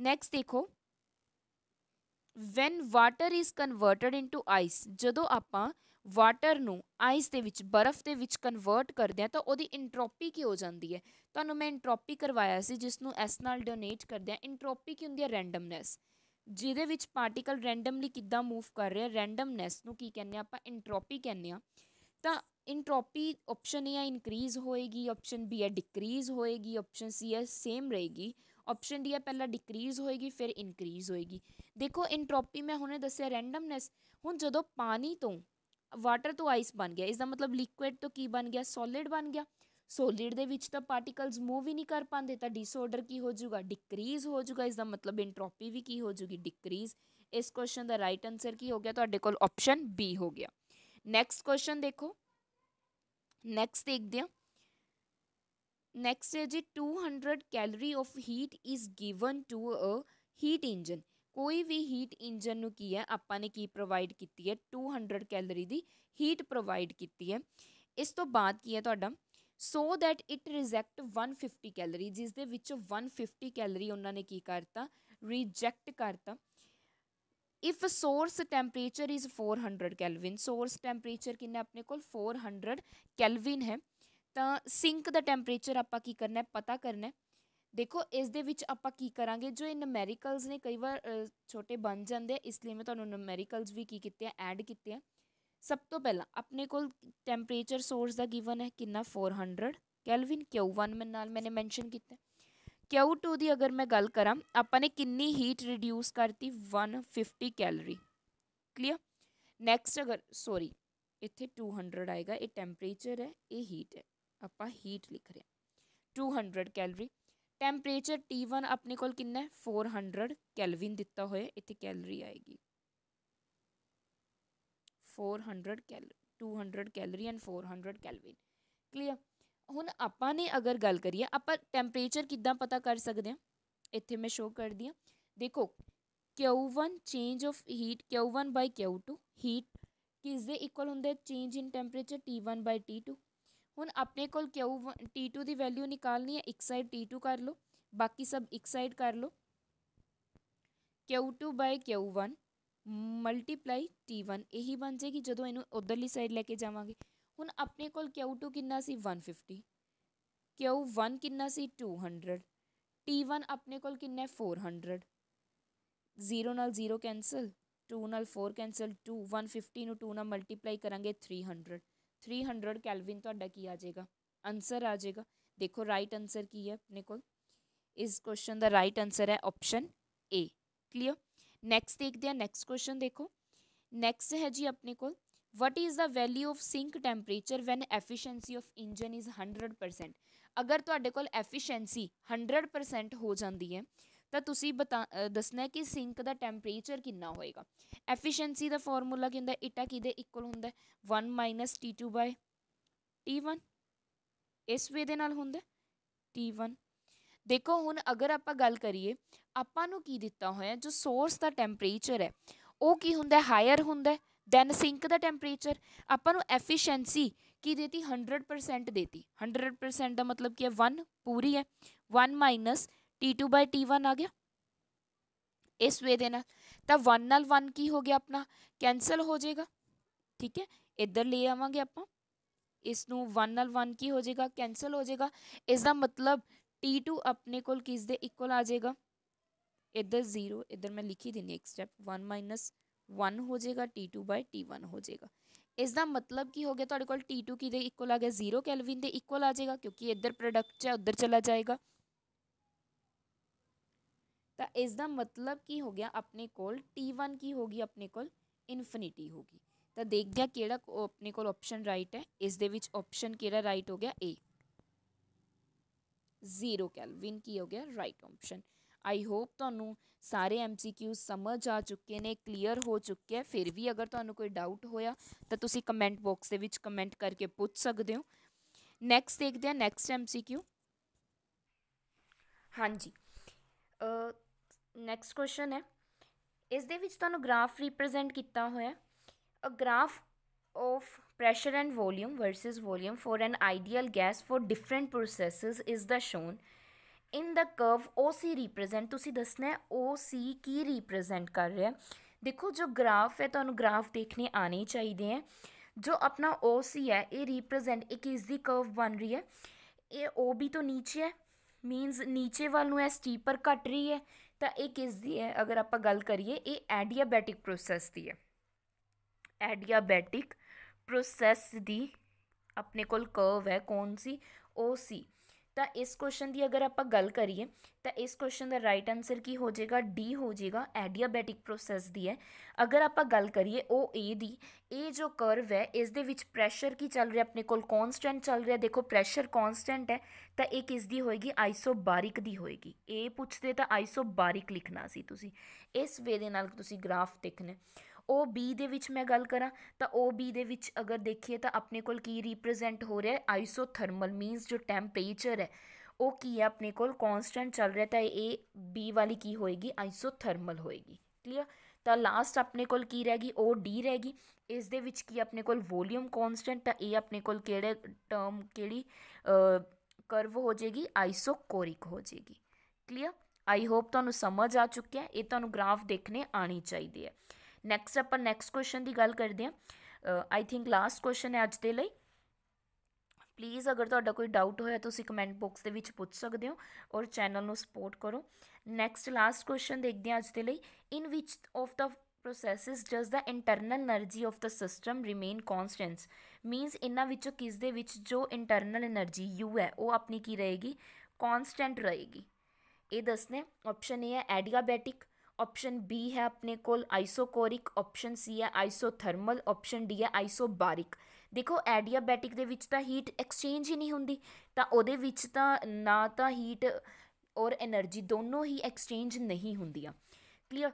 ਨੈਕਸਟ ਦੇਖੋ when water is converted into ice ਜਦੋਂ ਆਪਾਂ ਵਾਟਰ ਨੂੰ ਆਈਸ ਦੇ ਵਿੱਚ ਬਰਫ਼ ਦੇ ਵਿੱਚ ਕਨਵਰਟ ਕਰਦੇ ਆ ਤਾਂ ਉਹਦੀ ਇੰਟਰੋਪੀ ਕੀ ਹੋ ਜਾਂਦੀ ਹੈ ਤੁਹਾਨੂੰ ਮੈਂ ਇੰਟਰੋਪੀ ਕਰਵਾਇਆ ਸੀ ਜਿਸ ਨੂੰ ਐਸ ਨਾਲ ਡੋਨੇਟ ਕਰਦੇ ਆ ਇੰਟਰੋਪੀ ਕੀ ਹੁੰਦੀ ਹੈ ਰੈਂਡਮਨੈਸ ਜਿਹਦੇ ਵਿੱਚ ਪਾਰਟੀਕਲ ਰੈਂਡਮਲੀ ਕਿੱਦਾਂ ਮੂਵ ਕਰ ਰਿਹਾ ਰੈਂਡਮਨੈਸ ਨੂੰ ਕੀ ਕਹਿੰਦੇ ਆ ਆਪਾਂ ਇੰਟਰੋਪੀ ਕਹਿੰਦੇ ਆ ਤਾਂ ਇੰਟਰੋਪੀ ਆਪਸ਼ਨ ਏ ਆ ਇਨਕਰੀਜ਼ ਹੋਏਗੀ ਆਪਸ਼ਨ ਬੀ ਆ ਡਿਕਰੀਜ਼ ਹੋਏਗੀ ਆਪਸ਼ਨ ਸੀ ਆ ਸੇਮ ਰਹੇਗੀ ਆਪਸ਼ਨ ਡੀ ਹੈ ਪਹਿਲਾਂ ਡਿਕਰੀਜ਼ ਹੋਏਗੀ ਫਿਰ ਇਨਕਰੀਜ਼ ਹੋਏਗੀ ਦੇਖੋ ਇੰਟਰੋਪੀ ਮੈਂ ਹੁਣੇ ਦੱਸਿਆ ਰੈਂਡਮਨੈਸ ਹੁਣ ਜਦੋਂ ਪਾਣੀ ਤੋਂ ਵਾਟਰ ਤੋਂ ਆਈਸ ਬਣ ਗਿਆ ਇਸ ਦਾ ਮਤਲਬ ਲਿਕੁਇਡ ਤੋਂ ਕੀ ਬਣ ਗਿਆ ਸੋਲਿਡ ਬਣ ਗਿਆ ਸੋਲਿਡ ਦੇ ਵਿੱਚ ਤਾਂ ਪਾਰਟੀਕਲਸ ਮੂਵ ਹੀ ਨਹੀਂ ਕਰ ਪਾਉਂਦੇ ਤਾਂ ਡਿਸਆਰਡਰ ਕੀ ਹੋ ਜਾਊਗਾ ਡਿਕਰੀਜ਼ ਹੋ ਜਾਊਗਾ ਇਸ ਦਾ ਮਤਲਬ ਇੰਟਰੋਪੀ ਵੀ ਕੀ ਹੋ ਜਾਊਗੀ ਡਿਕਰੀਜ਼ ਇਸ ਕੁਐਸਚਨ ਦਾ ਰਾਈਟ ਆਨਸਰ ਕੀ ਹੋ ਗਿਆ ਤੁਹਾਡੇ ਕੋਲ ਆਪਸ਼ਨ ਬੀ ਹੋ ਗਿਆ ਨੈਕਸਟ ਕੁਐਸਚਨ ਦੇਖੋ ਨੈਕਸਟ ਦੇਖਦੇ ਹਾਂ ਨੈਕਸਟ ਹੈ ਜੀ 200 calorie of heat is given to a heat engine ਕੋਈ ਵੀ ਹੀਟ ਇੰਜਨ ਨੂੰ ਕੀ ਹੈ ਆਪਾਂ ਨੇ ਕੀ ਪ੍ਰੋਵਾਈਡ ਕੀਤੀ ਹੈ 200 ਕੈਲਰੀ ਦੀ ਹੀਟ ਪ੍ਰੋਵਾਈਡ ਕੀਤੀ ਹੈ ਇਸ ਤੋਂ ਬਾਅਦ ਕੀ ਹੈ ਤੁਹਾਡਾ so that it reject 150 calorie ਜਿਸ ਦੇ ਵਿੱਚੋਂ 150 ਕੈਲਰੀ ਉਹਨਾਂ ਨੇ ਕੀ ਕਰਤਾ ਰਿਜੈਕਟ ਕਰਤਾ if source temperature is 400 kelvin source temperature ਕਿੰਨਾ ਆਪਣੇ ਕੋਲ 400 ਕੈਲਵਿਨ ਹੈ ਤਾਂ ਸਿੰਕ ਦਾ ਟੈਂਪਰੇਚਰ ਆਪਾਂ ਕੀ ਕਰਨਾ ਹੈ ਪਤਾ ਕਰਨਾ ਹੈ ਦੇਖੋ ਇਸ ਦੇ ਵਿੱਚ ਆਪਾਂ ਕੀ ਕਰਾਂਗੇ ਜੋ ਇਹ ਨਮੈਰੀਕਲਸ ਨੇ ਕਈ ਵਾਰ ਛੋਟੇ ਬਣ ਜਾਂਦੇ ਇਸ ਲਈ ਮੈਂ ਤੁਹਾਨੂੰ ਨਮੈਰੀਕਲਸ ਵੀ ਕੀ ਕੀਤੇ ਆ ਐਡ ਕੀਤੇ ਆ ਸਭ ਤੋਂ ਪਹਿਲਾਂ ਆਪਣੇ ਕੋਲ ਟੈਂਪਰੇਚਰ ਸੋਰਸ ਦਾ ਗਿਵਨ ਹੈ ਕਿੰਨਾ 400 ਕੈਲਵਿਨ Q1 ਮੈਂ ਨਾਲ ਮੈਨੇ ਮੈਂਸ਼ਨ ਕੀਤਾ Q2 ਦੀ ਅਗਰ ਮੈਂ ਗੱਲ ਕਰਾਂ ਆਪਾਂ ਨੇ ਕਿੰਨੀ ਹੀਟ ਰਿਡਿਊਸ ਕਰਤੀ 150 ਕੈਲਰੀ ਕਲੀਅਰ ਨੈਕਸਟ ਅਗਰ ਸੌਰੀ ਇੱਥੇ 200 ਆਏਗਾ ਇਹ ਟੈਂਪਰੇਚਰ ਹੈ ਇਹ ਹੀਟ ਹੈ ਆਪਾਂ ਹੀਟ ਲਿਖ ਰਹੇ ਹਾਂ 200 ਕੈਲਰੀ ਟੈਂਪਰੇਚਰ T1 ਆਪਣੇ ਕੋਲ ਕਿੰਨਾ ਹੈ 400 ਕੈਲਵਿਨ ਦਿੱਤਾ ਹੋਇਆ ਇੱਥੇ ਕੈਲਰੀ ਆਏਗੀ 400 cal 200 calorie and 400 kelvin clear ਹੁਣ ਆਪਾਂ ਨੇ ਅਗਰ ਗੱਲ ਕਰੀਏ ਆਪਾਂ ਟੈਂਪਰੇਚਰ ਕਿੱਦਾਂ ਪਤਾ ਕਰ ਸਕਦੇ ਹਾਂ ਇੱਥੇ ਮੈਂ ਸ਼ੋ ਕਰਦੀ ਹਾਂ ਦੇਖੋ Q1 change of heat Q1 by Q2 heat ਕਿਸ ਦੇ ਇਕੁਅਲ ਹੁੰਦਾ change in temperature T1 by T2 ਹੁਣ ਆਪਣੇ ਕੋਲ ਕਿਉ t2 ਦੀ ਵੈਲਿਊ ਨਿਕਾਲਨੀ ਹੈ ਇੱਕ ਸਾਈਡ t2 ਕਰ ਲਓ ਬਾਕੀ ਸਭ ਇੱਕ ਸਾਈਡ ਕਰ ਲਓ q2 q1 ਮਲਟੀਪਲਾਈ t1 ਇਹੀ ਬਣ ਜੇਗੀ ਜਦੋਂ ਇਹਨੂੰ ਉਧਰਲੀ ਸਾਈਡ ਲੈ ਕੇ ਜਾਵਾਂਗੇ ਹੁਣ ਆਪਣੇ ਕੋਲ q2 ਕਿੰਨਾ ਸੀ 150 q1 ਕਿੰਨਾ ਸੀ 200 t1 ਆਪਣੇ ਕੋਲ ਕਿੰਨਾ ਹੈ 400 0 ਨਾਲ 0 ਕੈਨਸਲ 2 ਨਾਲ 4 ਕੈਨਸਲ 2 150 ਨੂੰ 2 ਨਾਲ ਮਲਟੀਪਲਾਈ ਕਰਾਂਗੇ 300 थ्री हंड्रड कैलविन की आ जाएगा आंसर आ जाएगा देखो राइट आंसर की है अपने को इस क्वेश्चन का राइट आंसर है ऑप्शन ए क्लीयर नैक्सट देखते हैं नैक्सट क्वेश्चन देखो नैक्सट है जी अपने को what is the value of sink temperature when efficiency of engine is hundred percent अगर थोड़े तो को एफिशंसी हंड्रड परसेंट हो जाती है ਤਾਂ ਤੁਸੀਂ ਬਤਾ ਦੱਸਣਾ ਕਿ ਸਿੰਕ ਦਾ ਟੈਂਪਰੇਚਰ ਕਿੰਨਾ ਹੋਏਗਾ ਐਫੀਸ਼ੀਐਂਸੀ ਦਾ ਫਾਰਮੂਲਾ ਕੀ ਹੁੰਦਾ ਇਟਾ ਕਿਹਦੇ ਇਕੁਅਲ ਹੁੰਦਾ 1 T2 T1 ਇਸ ਵੇ ਦੇ ਨਾਲ ਹੁੰਦਾ T1 ਦੇਖੋ ਹੁਣ ਅਗਰ ਆਪਾਂ ਗੱਲ ਕਰੀਏ ਆਪਾਂ ਨੂੰ ਕੀ ਦਿੱਤਾ ਹੋਇਆ ਜੋ ਸੋਰਸ ਦਾ ਟੈਂਪਰੇਚਰ ਹੈ ਉਹ ਕੀ ਹੁੰਦਾ ਹਾਇਰ ਹੁੰਦਾ ਦੈਨ ਸਿੰਕ ਦਾ ਟੈਂਪਰੇਚਰ ਆਪਾਂ ਨੂੰ ਐਫੀਸ਼ੀਐਂਸੀ ਕੀ ਦੇਤੀ 100% ਦੇਤੀ 100% ਦਾ ਮਤਲਬ ਕੀ ਹੈ 1 ਪੂਰੀ ਹੈ 1 ਮਾਈਨਸ t2 t1 ਆ ਗਿਆ ਇਸ ਵੇ ਦੇ ਨਾਲ ਤਾਂ 1 ਨਾਲ 1 ਕੀ ਹੋ ਗਿਆ ਆਪਣਾ ਕੈਨਸਲ ਹੋ ਜਾਏਗਾ ਠੀਕ ਹੈ ਇੱਧਰ ਲੈ ਆਵਾਂਗੇ ਆਪਾਂ ਇਸ ਨੂੰ 1 ਨਾਲ 1 ਕੀ ਹੋ ਜਾਏਗਾ ਕੈਨਸਲ ਹੋ ਜਾਏਗਾ ਇਸ ਦਾ ਮਤਲਬ t2 ਆਪਣੇ ਕੋਲ ਕਿਸ ਦੇ ਇਕੁਅਲ ਆ ਜਾਏਗਾ ਇੱਧਰ 0 ਇੱਧਰ ਮੈਂ ਲਿਖੀ ਦਿੰਨੀ ਇੱਕ ਸਟੈਪ 1 1 ਹੋ ਜਾਏਗਾ t2 t1 ਹੋ ਜਾਏਗਾ ਇਸ ਦਾ ਮਤਲਬ ਕੀ ਹੋ ਗਿਆ ਤੁਹਾਡੇ ਕੋਲ t2 ਕਿਦੇ ਇਕੁਅਲ ਆ ਗਿਆ 0 ਕੈਲਵਿਨ ਦੇ ਇਕੁਅਲ ਆ ਜਾਏਗਾ ਕਿਉਂਕਿ ਇੱਧਰ ਪ੍ਰੋਡਕਟ ਚ ਉੱਧਰ ਚਲਾ ਜਾਏਗਾ ਤਾਂ ਇਸ ਦਾ ਮਤਲਬ ਕੀ ਹੋ ਗਿਆ ਆਪਣੇ ਕੋਲ T1 ਕੀ ਹੋਗੀ ਆਪਣੇ ਕੋਲ ਇਨਫਿਨਿਟੀ ਹੋਗੀ ਤਾਂ ਦੇਖਦੇ ਆ ਕਿਹੜਾ ਆਪਣੇ ਕੋਲ ਆਪਸ਼ਨ ਰਾਈਟ ਹੈ ਇਸ ਦੇ ਵਿੱਚ ਆਪਸ਼ਨ ਕਿਹੜਾ ਰਾਈਟ ਹੋ ਗਿਆ A 0 ਕੈਲਵਿਨ ਕੀ ਹੋ ਗਿਆ ਰਾਈਟ ਆਪਸ਼ਨ ਆਈ ਹੋਪ ਤੁਹਾਨੂੰ ਸਾਰੇ ਐਮਸੀਕਿਊ ਸਮਝ ਆ ਚੁੱਕੇ ਨੇ ਕਲੀਅਰ ਹੋ ਚੁੱਕੇ ਹੈ ਫਿਰ ਵੀ ਅਗਰ ਤੁਹਾਨੂੰ ਕੋਈ ਡਾਊਟ ਹੋਇਆ ਤਾਂ ਤੁਸੀਂ ਕਮੈਂਟ ਬਾਕਸ ਦੇ ਵਿੱਚ ਕਮੈਂਟ ਕਰਕੇ ਪੁੱਛ ਸਕਦੇ ਹੋ ਨੈਕਸਟ ਦੇਖਦੇ ਆ ਨੈਕਸਟ ਐਮਸੀਕਿਊ ਹਾਂਜੀ ਨੈਕਸਟ ਕੁਐਸਚਨ ਹੈ ਇਸ ਦੇ ਵਿੱਚ ਤੁਹਾਨੂੰ ਗ੍ਰਾਫ ਰਿਪਰੈਜ਼ੈਂਟ ਕੀਤਾ ਹੋਇਆ a graph of pressure and volume versus volume for an ideal gas for different processes is the shown in the curve O C represent ਤੁਸੀਂ ਦੱਸਣਾ ਓ ਸੀ ਕੀ ਰਿਪਰੈਜ਼ੈਂਟ ਕਰ ਰਿਹਾ ਦੇਖੋ ਜੋ ਗ੍ਰਾਫ ਹੈ ਤੁਹਾਨੂੰ ਗ੍ਰਾਫ ਦੇਖਣੇ ਆਣੇ ਚਾਹੀਦੇ ਆ ਜੋ ਆਪਣਾ ਓ ਸੀ ਹੈ ਇਹ ਰਿਪਰੈਜ਼ੈਂਟ ਇੱਕ ਇਜ਼ ਦੀ ਕਰਵ ਬਣ ਰਹੀ ਹੈ ਇਹ ਓ ਬੀ ਤੋਂ ਨੀਚੇ ਹੈ ਮੀਨਸ ਨੀਚੇ ਵੱਲ ਨੂੰ ਇਹ ਸਟੀਪਰ ਕੱਟ ਰਹੀ ਹੈ तो यह किस दी है अगर आप गल करिए एडियाबैटिक प्रोसैस की है एडियाबैटिक प्रोसैस की अपने कोव है कौन सी ओ सी ਤਾਂ ਇਸ ਕੁਐਸਚਨ ਦੀ ਅਗਰ ਆਪਾਂ ਗੱਲ ਕਰੀਏ ਤਾਂ ਇਸ ਕੁਐਸਚਨ ਦਾ ਰਾਈਟ ਆਨਸਰ ਕੀ ਹੋ ਜਾਏਗਾ ਡੀ ਹੋ ਜਾਏਗਾ ਐਡੀਆਬੈਟਿਕ ਪ੍ਰੋਸੈਸ ਦੀ ਹੈ ਅਗਰ ਆਪਾਂ ਗੱਲ ਕਰੀਏ ਉਹ ਏ ਦੀ ਇਹ ਜੋ ਕਰਵ ਹੈ ਇਸ ਦੇ ਵਿੱਚ ਪ੍ਰੈਸ਼ਰ ਕੀ ਚੱਲ ਰਿਹਾ ਆਪਣੇ ਕੋਲ ਕਨਸਟੈਂਟ ਚੱਲ ਰਿਹਾ ਦੇਖੋ ਪ੍ਰੈਸ਼ਰ ਕਨਸਟੈਂਟ ਹੈ ਤਾਂ ਇਹ ਕਿਸ ਦੀ ਹੋਏਗੀ ਆਈਸੋਬਾਰਿਕ ਦੀ ਹੋਏਗੀ ਇਹ ਪੁੱਛਦੇ ਤਾਂ ਆਈਸੋਬਾਰਿਕ ਲਿਖਣਾ ਸੀ ਤੁਸੀਂ ਇਸ ਵੇ ਦੇ ਨਾਲ ਤੁਸੀਂ ਗ੍ਰਾਫ ਦੇਖਣਾ ਉਹ ਬੀ ਦੇ ਵਿੱਚ ਮੈਂ ਗੱਲ ਕਰਾਂ ਤਾਂ ਉਹ ਬੀ ਦੇ ਵਿੱਚ ਅਗਰ ਦੇਖੀਏ ਤਾਂ ਆਪਣੇ ਕੋਲ ਕੀ ਰਿਪਰੈਜ਼ੈਂਟ ਹੋ ਰਿਹਾ ਹੈ ਆਈਸੋਥਰਮਲ ਮੀਨਸ ਜੋ ਟੈਂਪਰੇਚਰ ਹੈ ਉਹ ਕੀ ਹੈ ਆਪਣੇ ਕੋਲ ਕਨਸਟੈਂਟ ਚੱਲ ਰਿਹਾ ਤਾਂ ਇਹ ਬੀ ਵਾਲੀ ਕੀ ਹੋਏਗੀ ਆਈਸੋਥਰਮਲ ਹੋਏਗੀ ਕਲੀਅਰ ਤਾਂ ਲਾਸਟ ਆਪਣੇ ਕੋਲ ਕੀ ਰਹੇਗੀ ਉਹ ਡੀ ਰਹੇਗੀ ਇਸ ਦੇ ਵਿੱਚ ਕੀ ਆਪਣੇ ਕੋਲ ਵੋਲਿਊਮ ਕਨਸਟੈਂਟ ਤਾਂ ਇਹ ਆਪਣੇ ਕੋਲ ਕਿਹੜੇ ਟਰਮ ਕਿਹੜੀ ਕਰਵ ਹੋ ਜਾਏਗੀ ਆਈਸੋਕੋਰਿਕ ਹੋ ਜਾਏਗੀ ਕਲੀਅਰ ਆਈ ਹੋਪ ਤੁਹਾਨੂੰ ਸਮਝ ਆ ਚੁੱਕਿਆ ਇਹ ਤੁਹਾਨੂੰ ਗ੍ਰਾਫ ਦੇਖਣੇ ਆਣੀ ਚਾਹੀਦੀ ਹੈ ਨੈਕਸਟ ਆਪਾਂ ਨੈਕਸਟ ਕੁਐਸਚਨ ਦੀ ਗੱਲ ਕਰਦੇ ਹਾਂ ਆਈ ਥਿੰਕ ਲਾਸਟ ਕੁਐਸਚਨ ਹੈ ਅੱਜ ਦੇ ਲਈ ਪਲੀਜ਼ ਅਗਰ ਤੁਹਾਡਾ ਕੋਈ ਡਾਊਟ ਹੋਇਆ ਤੁਸੀਂ ਕਮੈਂਟ ਬਾਕਸ ਦੇ ਵਿੱਚ ਪੁੱਛ ਸਕਦੇ ਹੋ ਔਰ ਚੈਨਲ ਨੂੰ ਸਪੋਰਟ ਕਰੋ ਨੈਕਸਟ ਲਾਸਟ ਕੁਐਸਚਨ ਦੇਖਦੇ ਹਾਂ ਅੱਜ ਦੇ ਲਈ in which of the processes ਜਸ the internal energy of the system remain constants means ਇਨਾਂ ਵਿੱਚੋਂ ਕਿਸ ਦੇ ਵਿੱਚ ਜੋ ਇੰਟਰਨਲ એનર્ਜੀ ਯੂ ਹੈ ਉਹ ਆਪਣੀ ਕੀ ਰਹੇਗੀ ਕਨਸਟੈਂਟ ਰਹੇਗੀ ਇਹ ਦੱਸਨੇ ਆਪਸ਼ਨ ਏ ਹੈ ਐਡੀਆਬੈਟਿਕ ਆਪਸ਼ਨ B ਹੈ ਆਪਣੇ ਕੋਲ ਆਈਸੋਕੋਰਿਕ ਆਪਸ਼ਨ C ਹੈ ਆਈਸੋਥਰਮਲ ਆਪਸ਼ਨ D ਹੈ ਆਈਸੋਬਾਰਿਕ ਦੇਖੋ ਐਡੀਆਬੈਟਿਕ ਦੇ ਵਿੱਚ ਤਾਂ ਹੀਟ ਐਕਸਚੇਂਜ ਹੀ ਨਹੀਂ ਹੁੰਦੀ ਤਾਂ ਉਹਦੇ ਵਿੱਚ ਤਾਂ ਨਾ ਤਾਂ ਹੀਟ ਔਰ એનર્ਜੀ ਦੋਨੋਂ ਹੀ ਐਕਸਚੇਂਜ ਨਹੀਂ ਹੁੰਦੀਆਂ ਕਲੀਅਰ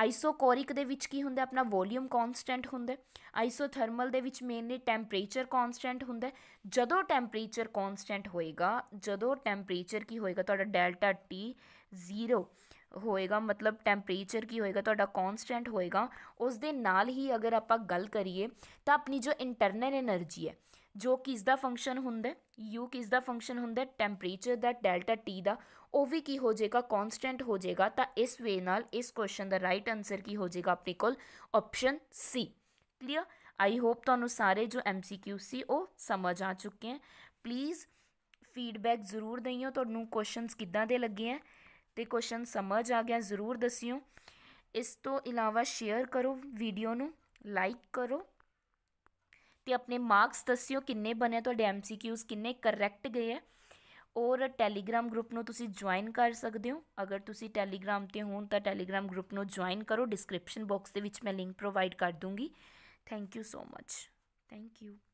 ਆਈਸੋਕੋਰਿਕ ਦੇ ਵਿੱਚ ਕੀ ਹੁੰਦਾ ਆਪਣਾ ਵੋਲਿਊਮ ਕਨਸਟੈਂਟ ਹੁੰਦਾ ਆਈਸੋਥਰਮਲ ਦੇ ਵਿੱਚ ਮੇਨਲੀ ਟੈਂਪਰੇਚਰ ਕਨਸਟੈਂਟ ਹੁੰਦਾ ਜਦੋਂ ਟੈਂਪਰੇਚਰ ਕਨਸਟੈਂਟ ਹੋਏਗਾ ਜਦੋਂ ਟੈਂਪਰੇਚਰ ਕੀ ਹੋਏਗਾ ਤੁਹਾਡਾ ਡੈਲਟਾ ਟੀ 0 ਹੋਏਗਾ ਮਤਲਬ ਟੈਂਪਰੇਚਰ ਕੀ ਹੋਏਗਾ ਤੁਹਾਡਾ ਕਨਸਟੈਂਟ ਹੋਏਗਾ ਉਸ ਦੇ ਨਾਲ ਹੀ ਅਗਰ ਆਪਾਂ ਗੱਲ ਕਰੀਏ ਤਾਂ ਆਪਣੀ ਜੋ ਇੰਟਰਨਲ એનર્ਜੀ ਹੈ ਜੋ ਕਿਸ ਦਾ ਫੰਕਸ਼ਨ ਹੁੰਦਾ ਯੂ ਕਿਸ ਦਾ ਫੰਕਸ਼ਨ ਹੁੰਦਾ ਟੈਂਪਰੇਚਰ ਦਾ ਡੈਲਟਾ ਟੀ ਦਾ ਉਹ ਵੀ ਕੀ ਹੋ ਜਾਏਗਾ ਕਨਸਟੈਂਟ ਹੋ ਜਾਏਗਾ ਤਾਂ ਇਸ ਵੇ ਨਾਲ ਇਸ ਕੁਐਸਚਨ ਦਾ ਰਾਈਟ ਆਨਸਰ ਕੀ ਹੋ ਜਾਏਗਾ ਆਪਣੇ ਕੋਲ ਆਪਸ਼ਨ ਸੀ ਕਲੀਅਰ ਆਈ ਹੋਪ ਤੁਹਾਨੂੰ ਸਾਰੇ ਜੋ ਐਮਸੀਕਿਊ ਸੀ ਉਹ ਸਮਝ ਆ ਚੁੱਕੇ ਹੈ ਪਲੀਜ਼ ਫੀਡਬੈਕ ਜ਼ਰੂਰ ਦਈਓ ਤੁਹਾਨੂੰ ਕੁਐਸਚਨਸ ਕਿੱਦਾਂ ਦੇ ਲੱਗੇ ਹੈ ਤੇ ਕੁਐਸਚਨ ਸਮਝ ਆ ਗਿਆ ਜ਼ਰੂਰ ਦੱਸਿਓ ਇਸ ਤੋਂ ਇਲਾਵਾ ਸ਼ੇਅਰ ਕਰੋ ਵੀਡੀਓ ਨੂੰ ਲਾਈਕ ਕਰੋ ਤੇ ਆਪਣੇ ਮਾਰਕਸ ਦੱਸਿਓ ਕਿੰਨੇ ਬਣੇ ਤੁਹਾਡੇ ਐਮਸੀਕਿਊਸ ਕਿੰਨੇ ਕਰੈਕਟ ਗਏ ਹੈ ਔਰ ਟੈਲੀਗ੍ਰam ਗਰੁੱਪ ਨੂੰ ਤੁਸੀਂ ਜੁਆਇਨ ਕਰ ਸਕਦੇ ਹੋ ਅਗਰ ਤੁਸੀਂ ਟੈਲੀਗ੍ਰam ਤੇ ਹੋ ਤਾਂ ਟੈਲੀਗ੍ਰam ਗਰੁੱਪ ਨੂੰ ਜੁਆਇਨ ਕਰੋ ਡਿਸਕ੍ਰਿਪਸ਼ਨ ਬਾਕਸ ਦੇ ਵਿੱਚ ਮੈਂ ਲਿੰਕ ਪ੍ਰੋਵਾਈਡ ਕਰ ਦੂੰਗੀ thank you so much thank you